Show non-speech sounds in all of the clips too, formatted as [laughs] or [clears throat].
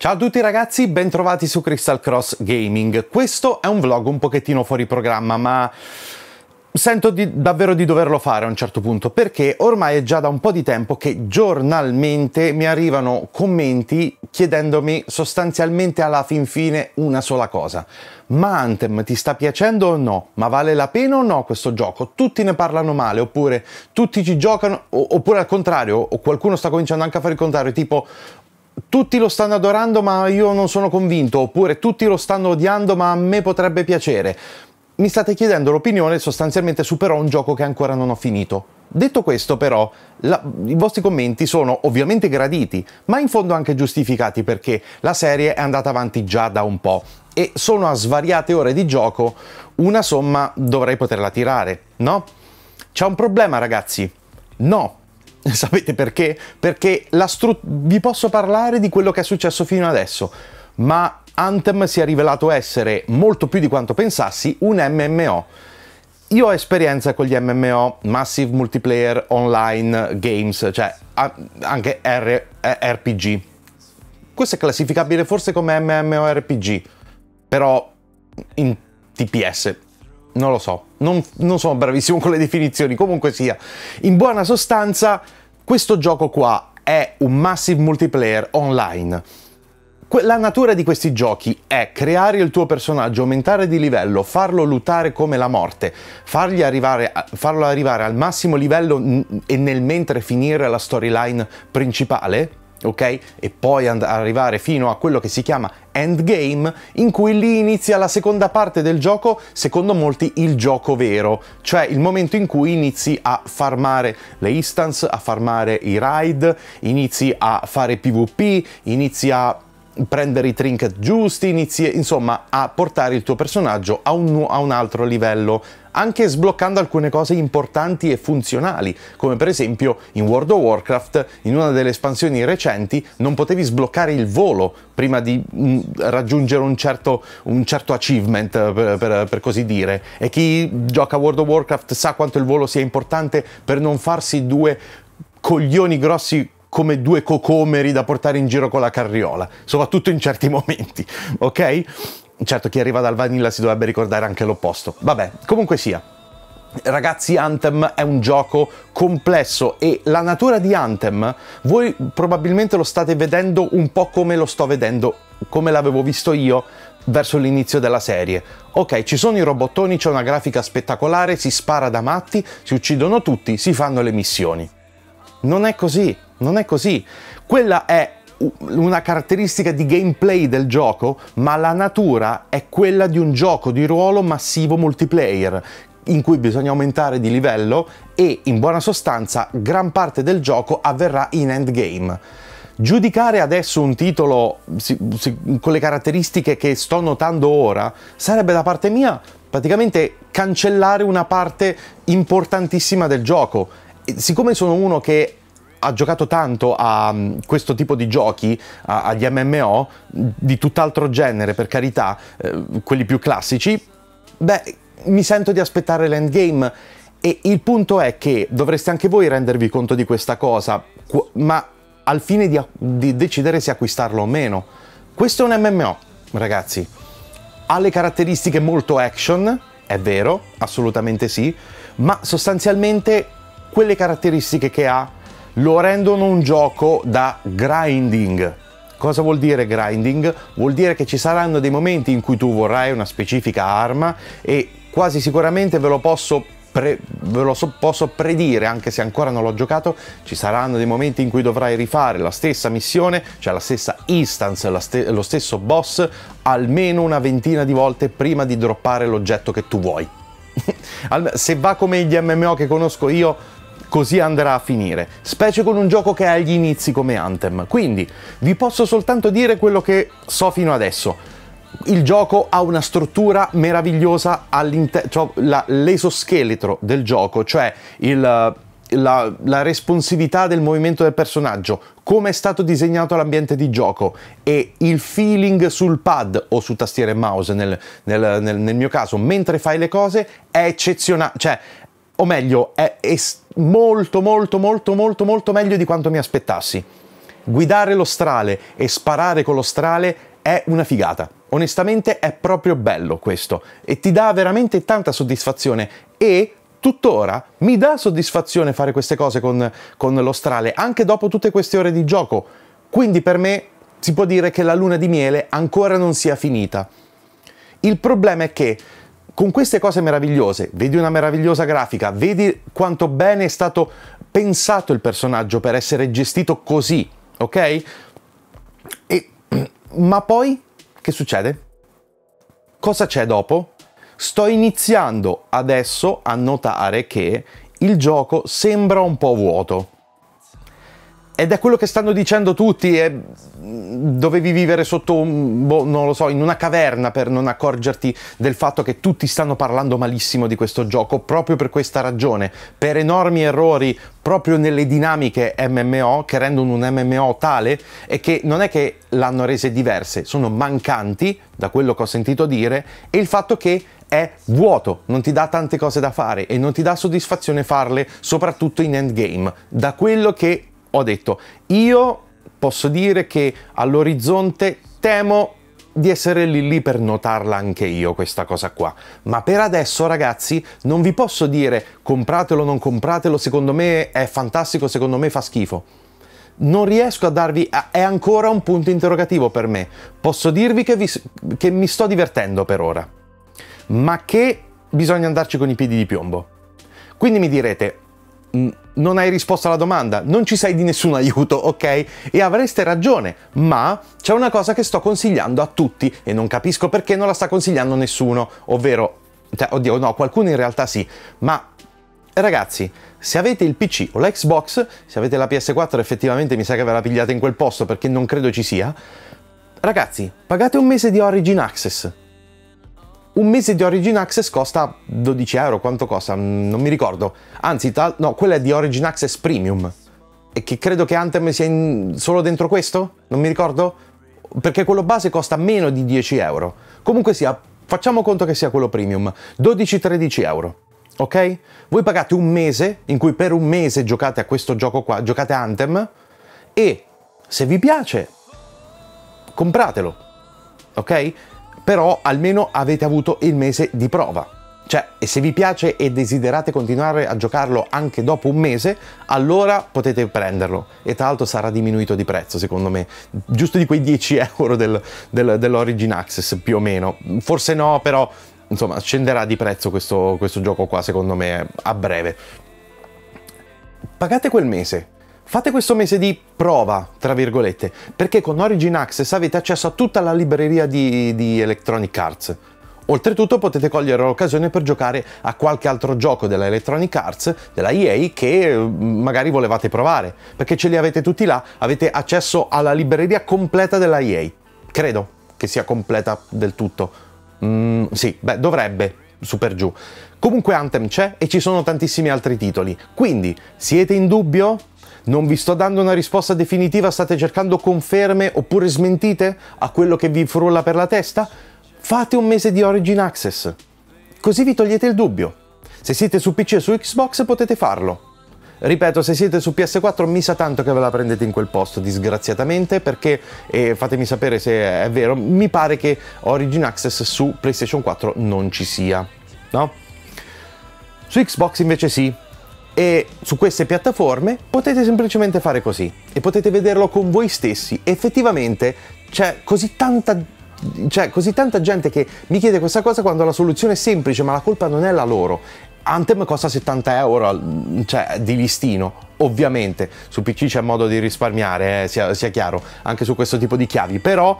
Ciao a tutti ragazzi, bentrovati su Crystal Cross Gaming. Questo è un vlog un pochettino fuori programma, ma sento di, davvero di doverlo fare a un certo punto, perché ormai è già da un po' di tempo che giornalmente mi arrivano commenti chiedendomi sostanzialmente alla fin fine una sola cosa. Ma Anthem ti sta piacendo o no? Ma vale la pena o no questo gioco? Tutti ne parlano male, oppure tutti ci giocano, oppure al contrario, o qualcuno sta cominciando anche a fare il contrario, tipo tutti lo stanno adorando ma io non sono convinto, oppure tutti lo stanno odiando ma a me potrebbe piacere. Mi state chiedendo l'opinione sostanzialmente su però un gioco che ancora non ho finito. Detto questo però, la, i vostri commenti sono ovviamente graditi, ma in fondo anche giustificati perché la serie è andata avanti già da un po' e sono a svariate ore di gioco, una somma dovrei poterla tirare, no? C'è un problema ragazzi? No, [laughs] Sapete perché? Perché vi posso parlare di quello che è successo fino adesso, ma Anthem si è rivelato essere, molto più di quanto pensassi, un MMO. Io ho esperienza con gli MMO, Massive Multiplayer Online Games, cioè anche R eh, RPG. Questo è classificabile forse come MMORPG, però in TPS, non lo so, non, non sono bravissimo [laughs] con le definizioni, comunque sia. In buona sostanza, questo gioco qua è un massive multiplayer online. La natura di questi giochi è creare il tuo personaggio, aumentare di livello, farlo lottare come la morte, arrivare, farlo arrivare al massimo livello e nel mentre finire la storyline principale ok? E poi arrivare fino a quello che si chiama endgame, in cui lì inizia la seconda parte del gioco, secondo molti il gioco vero, cioè il momento in cui inizi a farmare le instance, a farmare i raid, inizi a fare PvP, inizi a prendere i trinket giusti, inizi insomma a portare il tuo personaggio a un, a un altro livello, anche sbloccando alcune cose importanti e funzionali, come per esempio in World of Warcraft, in una delle espansioni recenti, non potevi sbloccare il volo prima di mm, raggiungere un certo, un certo achievement, per, per, per così dire. E chi gioca a World of Warcraft sa quanto il volo sia importante per non farsi due coglioni grossi come due cocomeri da portare in giro con la carriola, soprattutto in certi momenti, [laughs] ok? Certo, chi arriva dal vanilla si dovrebbe ricordare anche l'opposto. Vabbè, comunque sia. Ragazzi, Anthem è un gioco complesso e la natura di Anthem voi probabilmente lo state vedendo un po' come lo sto vedendo, come l'avevo visto io verso l'inizio della serie. Ok, ci sono i robottoni, c'è una grafica spettacolare, si spara da matti, si uccidono tutti, si fanno le missioni. Non è così, non è così. Quella è una caratteristica di gameplay del gioco, ma la natura è quella di un gioco di ruolo massivo multiplayer in cui bisogna aumentare di livello e in buona sostanza gran parte del gioco avverrà in endgame. Giudicare adesso un titolo con le caratteristiche che sto notando ora sarebbe da parte mia praticamente cancellare una parte importantissima del gioco. siccome sono uno che ha giocato tanto a mm, questo tipo di giochi, a, agli MMO, di tutt'altro genere, per carità, eh, quelli più classici, beh, mi sento di aspettare l'endgame. E il punto è che dovreste anche voi rendervi conto di questa cosa, ma al fine di, di decidere se acquistarlo o meno. Questo è un MMO, ragazzi. Ha le caratteristiche molto action, è vero, assolutamente sì, ma sostanzialmente quelle caratteristiche che ha lo rendono un gioco da grinding. Cosa vuol dire grinding? Vuol dire che ci saranno dei momenti in cui tu vorrai una specifica arma e quasi sicuramente ve lo posso Pre, ve lo so, posso predire, anche se ancora non l'ho giocato, ci saranno dei momenti in cui dovrai rifare la stessa missione, cioè la stessa instance, la ste, lo stesso boss, almeno una ventina di volte prima di droppare l'oggetto che tu vuoi. [laughs] se va come gli MMO che conosco io, così andrà a finire, specie con un gioco che ha gli inizi come Anthem. Quindi vi posso soltanto dire quello che so fino adesso. Il gioco ha una struttura meravigliosa all'interno, cioè la, l'esoscheletro del gioco, cioè il, la, la responsività del movimento del personaggio, come è stato disegnato l'ambiente di gioco e il feeling sul pad o su tastiera e mouse nel, nel, nel, nel mio caso mentre fai le cose è eccezionale, cioè o meglio, è, è molto, molto, molto, molto, molto meglio di quanto mi aspettassi. Guidare lo strale e sparare con lo strale è una figata. Onestamente è proprio bello questo e ti dà veramente tanta soddisfazione e tuttora mi dà soddisfazione fare queste cose con, con lo strale anche dopo tutte queste ore di gioco. Quindi per me si può dire che la luna di miele ancora non sia finita. Il problema è che con queste cose meravigliose, vedi una meravigliosa grafica, vedi quanto bene è stato pensato il personaggio per essere gestito così, ok? E, [clears throat] ma poi che succede? Cosa c'è dopo? Sto iniziando adesso a notare che il gioco sembra un po' vuoto ed è quello che stanno dicendo tutti, è, dovevi vivere sotto, un, boh, non lo so, in una caverna per non accorgerti del fatto che tutti stanno parlando malissimo di questo gioco, proprio per questa ragione, per enormi errori proprio nelle dinamiche MMO che rendono un MMO tale e che non è che l'hanno rese diverse, sono mancanti, da quello che ho sentito dire, e il fatto che è vuoto, non ti dà tante cose da fare e non ti dà soddisfazione farle, soprattutto in endgame. Da quello che ho detto io posso dire che all'orizzonte temo di essere lì lì per notarla anche io questa cosa qua. Ma per adesso ragazzi non vi posso dire compratelo o non compratelo, secondo me è fantastico, secondo me fa schifo. Non riesco a darvi, è ancora un punto interrogativo per me. Posso dirvi che, vi, che mi sto divertendo per ora, ma che bisogna andarci con i piedi di piombo. Quindi mi direte, non hai risposto alla domanda, non ci sei di nessun aiuto, ok? E avreste ragione, ma c'è una cosa che sto consigliando a tutti e non capisco perché non la sta consigliando nessuno, ovvero, cioè, oddio no, qualcuno in realtà sì, ma ragazzi, se avete il PC o l'Xbox, se avete la PS4 effettivamente mi sa che ve la pigliate in quel posto perché non credo ci sia, ragazzi, pagate un mese di Origin Access un mese di Origin Access costa 12 euro, quanto costa? Mm, non mi ricordo. Anzi, tal- no, quella è di Origin Access Premium. E che credo che Anthem sia in- solo dentro questo? Non mi ricordo. Perché quello base costa meno di 10 euro. Comunque sia, facciamo conto che sia quello premium, 12-13 euro. Ok? Voi pagate un mese in cui per un mese giocate a questo gioco qua, giocate Anthem e se vi piace compratelo. Ok? però almeno avete avuto il mese di prova. Cioè, e se vi piace e desiderate continuare a giocarlo anche dopo un mese, allora potete prenderlo. E tra l'altro sarà diminuito di prezzo, secondo me. Giusto di quei 10 [laughs] euro del, del, dell'Origin Access, più o meno. Forse no, però, insomma, scenderà di prezzo questo, questo gioco qua, secondo me, a breve. Pagate quel mese, Fate questo mese di prova, tra virgolette, perché con Origin Access avete accesso a tutta la libreria di, di Electronic Arts. Oltretutto potete cogliere l'occasione per giocare a qualche altro gioco della Electronic Arts, della EA, che mm, magari volevate provare, perché ce li avete tutti là, avete accesso alla libreria completa della EA. Credo che sia completa del tutto. Mm, sì, beh, dovrebbe, super giù. Comunque Anthem c'è e ci sono tantissimi altri titoli. Quindi, siete in dubbio? Non vi sto dando una risposta definitiva, state cercando conferme oppure smentite a quello che vi frulla per la testa? Fate un mese di Origin Access, così vi togliete il dubbio. Se siete su PC e su Xbox potete farlo. Ripeto, se siete su PS4 mi sa tanto che ve la prendete in quel posto, disgraziatamente, perché, e fatemi sapere se è vero, mi pare che Origin Access su PlayStation 4 non ci sia, no? Su Xbox invece sì, e su queste piattaforme potete semplicemente fare così e potete vederlo con voi stessi. Effettivamente c'è così tanta c'è così tanta gente che mi chiede questa cosa quando la soluzione è semplice, ma la colpa non è la loro. Anthem costa 70 euro cioè, di listino, ovviamente. Su PC c'è modo di risparmiare, eh, sia, sia chiaro, anche su questo tipo di chiavi. Però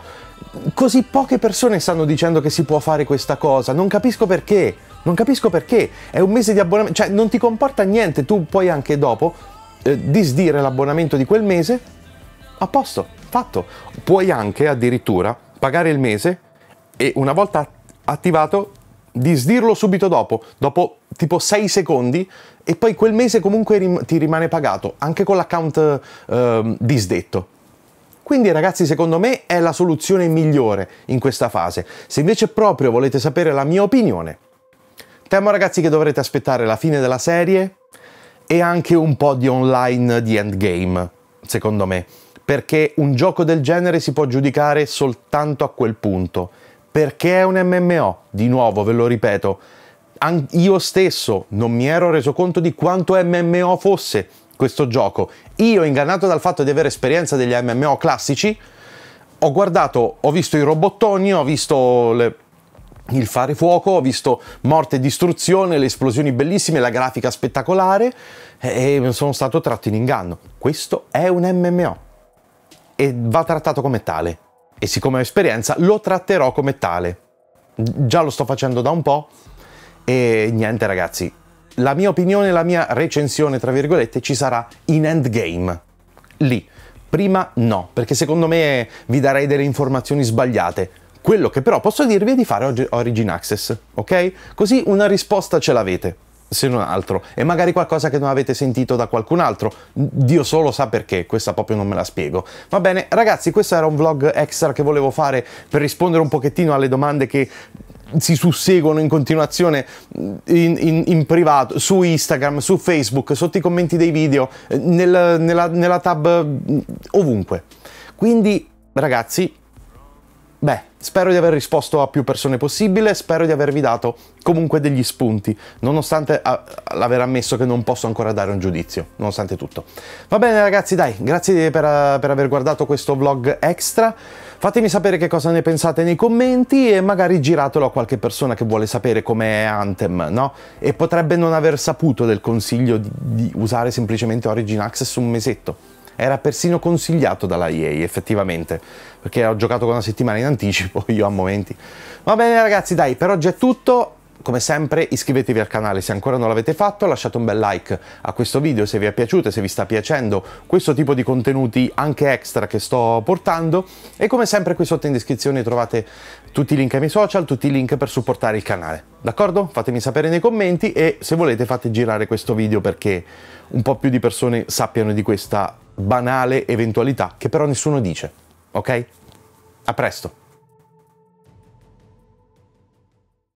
così poche persone stanno dicendo che si può fare questa cosa, non capisco perché. Non capisco perché, è un mese di abbonamento, cioè non ti comporta niente, tu puoi anche dopo eh, disdire l'abbonamento di quel mese, a posto, fatto. Puoi anche addirittura pagare il mese e una volta attivato disdirlo subito dopo, dopo tipo 6 secondi e poi quel mese comunque rim ti rimane pagato, anche con l'account eh, disdetto. Quindi ragazzi secondo me è la soluzione migliore in questa fase. Se invece proprio volete sapere la mia opinione, Temo ragazzi che dovrete aspettare la fine della serie e anche un po' di online di endgame, secondo me, perché un gioco del genere si può giudicare soltanto a quel punto, perché è un MMO, di nuovo ve lo ripeto, An io stesso non mi ero reso conto di quanto MMO fosse questo gioco. Io, ingannato dal fatto di avere esperienza degli MMO classici, ho guardato, ho visto i robottoni, ho visto le il fare fuoco, ho visto morte e distruzione, le esplosioni bellissime, la grafica spettacolare e sono stato tratto in inganno. Questo è un MMO e va trattato come tale. E siccome ho esperienza lo tratterò come tale. Già lo sto facendo da un po' e niente ragazzi. La mia opinione, la mia recensione, tra virgolette, ci sarà in endgame. Lì. Prima no, perché secondo me vi darei delle informazioni sbagliate quello che però posso dirvi è di fare Origin Access, ok? Così una risposta ce l'avete, se non altro, e magari qualcosa che non avete sentito da qualcun altro. Dio solo sa perché, questa proprio non me la spiego. Va bene, ragazzi, questo era un vlog extra che volevo fare per rispondere un pochettino alle domande che si susseguono in continuazione in, in, in, privato, su Instagram, su Facebook, sotto i commenti dei video, nel, nella, nella tab ovunque. Quindi, ragazzi, Beh, spero di aver risposto a più persone possibile, spero di avervi dato comunque degli spunti, nonostante l'aver ammesso che non posso ancora dare un giudizio, nonostante tutto. Va bene ragazzi, dai, grazie per, per aver guardato questo vlog extra, fatemi sapere che cosa ne pensate nei commenti e magari giratelo a qualche persona che vuole sapere com'è Anthem, no? E potrebbe non aver saputo del consiglio di, di usare semplicemente Origin Access un mesetto. Era persino consigliato dalla EA, effettivamente perché ho giocato con una settimana in anticipo [laughs] io a momenti. Va bene ragazzi, dai, per oggi è tutto. Come sempre iscrivetevi al canale se ancora non l'avete fatto, lasciate un bel like a questo video se vi è piaciuto, se vi sta piacendo questo tipo di contenuti anche extra che sto portando e come sempre qui sotto in descrizione trovate tutti i link ai miei social, tutti i link per supportare il canale. D'accordo? Fatemi sapere nei commenti e se volete fate girare questo video perché un po' più di persone sappiano di questa banale eventualità che però nessuno dice ok? A presto!